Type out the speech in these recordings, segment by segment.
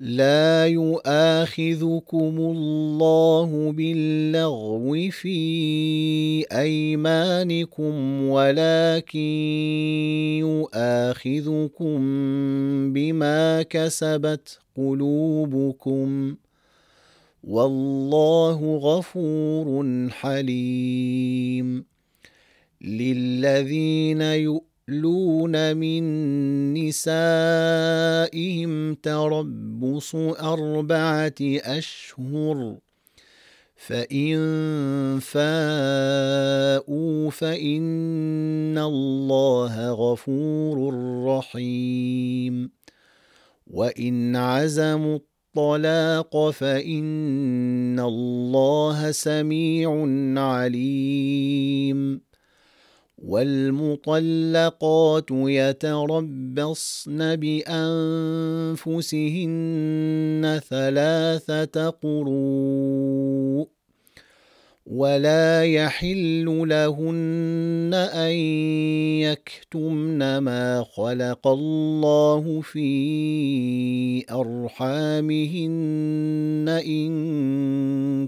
لا يؤاخذكم الله باللغو في ايمانكم ولكن يؤاخذكم بما كسبت قلوبكم والله غفور حليم للذين يؤمنون يحلون من نسائهم تربص أربعة أشهر فإن فاءوا فإن الله غفور رحيم وإن عزموا الطلاق فإن الله سميع عليم والمطلقات يتربصن بانفسهن ثلاثه قروء ولا يحل لهن ان يكتمن ما خلق الله في ارحامهن ان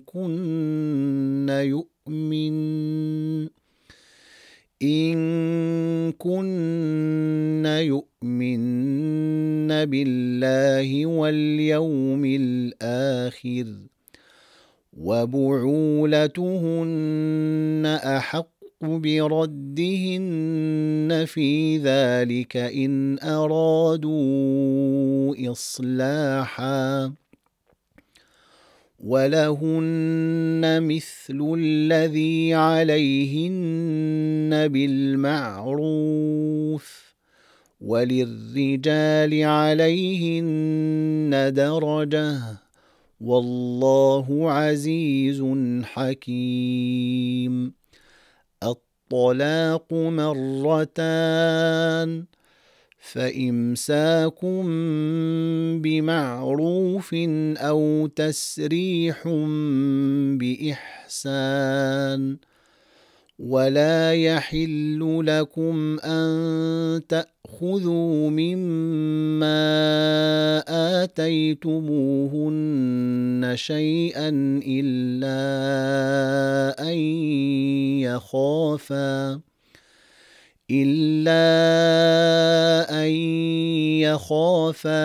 كن يؤمن إن كن يؤمن بالله واليوم الآخر وبعولتهن أحق بردهن في ذلك إن أرادوا إصلاحاً ولهن مثل الذي عليهن بالمعروف وللرجال عليهن درجه والله عزيز حكيم الطلاق مرتان فامساكم بمعروف أو تسريح بإحسان ولا يحل لكم أن تأخذوا مما آتيتموهن شيئا إلا أن يخافا إلا أن يخافا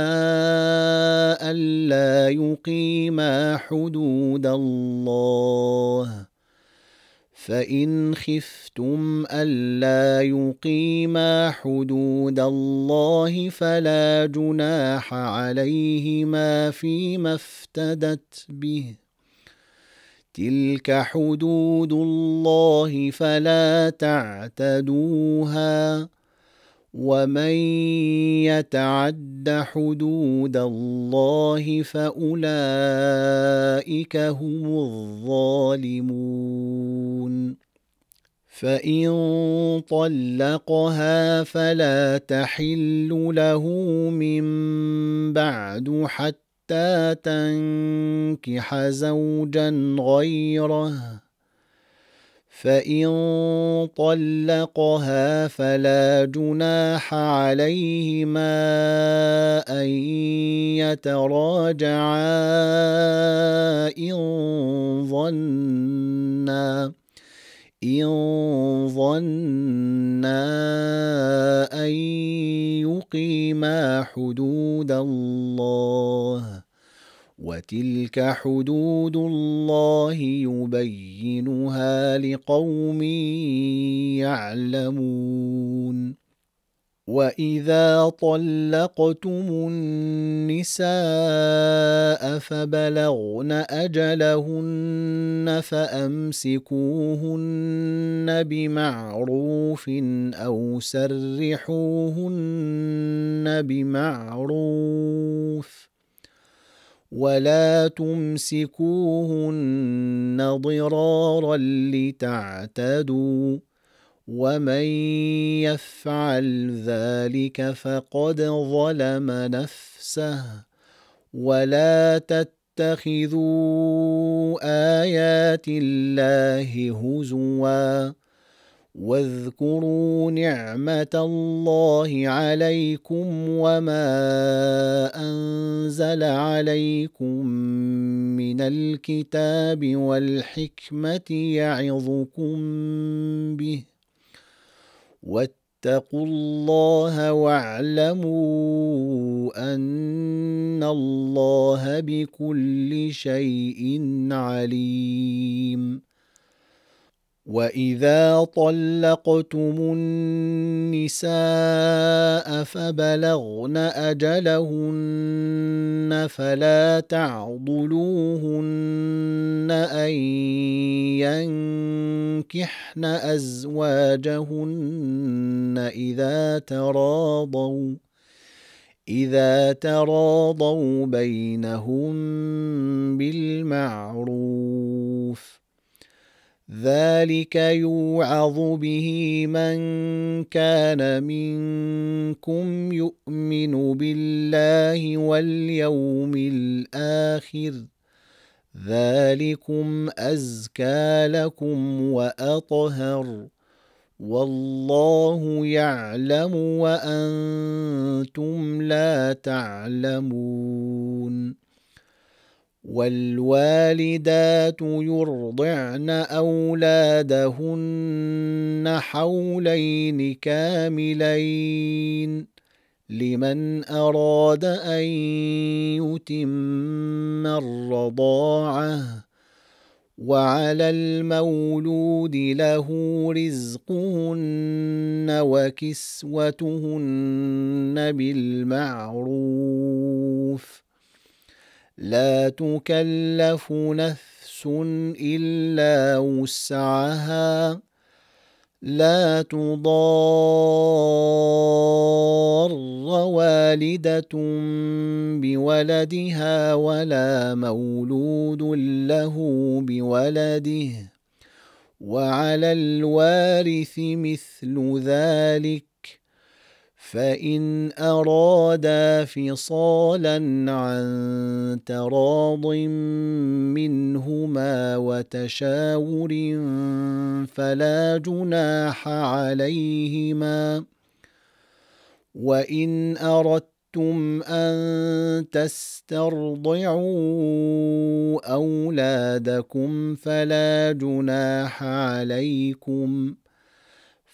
ألا يقيما حدود الله فإن خفتم ألا يقيما حدود الله فلا جناح عليهما فيما افتدت به تلك حدود الله فلا تعتدوها ومن يتعد حدود الله فاولئك هم الظالمون فان طلقها فلا تحل له من بعد حتى تنكح زوجا غيره فان طلقها فلا جناح عليهما ان يتراجعا ان ظنا ان ظنا ان يقيما حدود الله وتلك حدود الله يبينها لقوم يعلمون واذا طلقتم النساء فبلغن اجلهن فامسكوهن بمعروف او سرحوهن بمعروف ولا تمسكوهن ضرارا لتعتدوا ومن يفعل ذلك فقد ظلم نفسه ولا تتخذوا ايات الله هزوا واذكروا نعمه الله عليكم وما انزل عليكم من الكتاب والحكمه يعظكم به واتقوا الله واعلموا ان الله بكل شيء عليم واذا طلقتم النساء فبلغن اجلهن فلا تعضلوهن ان ينكحن ازواجهن اذا تراضوا اذا تراضوا بينهم بالمعروف ذلك يوعظ به من كان منكم يؤمن بالله واليوم الاخر ذلكم ازكى لكم واطهر والله يعلم وانتم لا تعلمون والوالدات يرضعن اولادهن حولين كاملين لمن اراد ان يتم الرضاعه وعلى المولود له رزقهن وكسوتهن بالمعروف لا تكلف نفس الا وسعها لا تضار والده بولدها ولا مولود له بولده وعلى الوارث مثل ذلك فإن أرادا فصالا عن تراض منهما وتشاور فلا جناح عليهما وإن أردت أردتم أن تسترضعوا أولادكم فلا جناح عليكم ۖ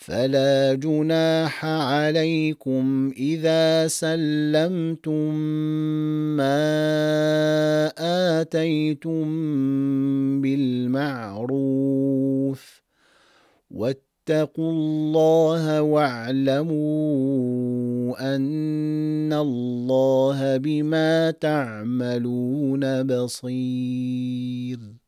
فلا جناح عليكم اذا سلمتم ما اتيتم بالمعروف واتقوا الله واعلموا ان الله بما تعملون بصير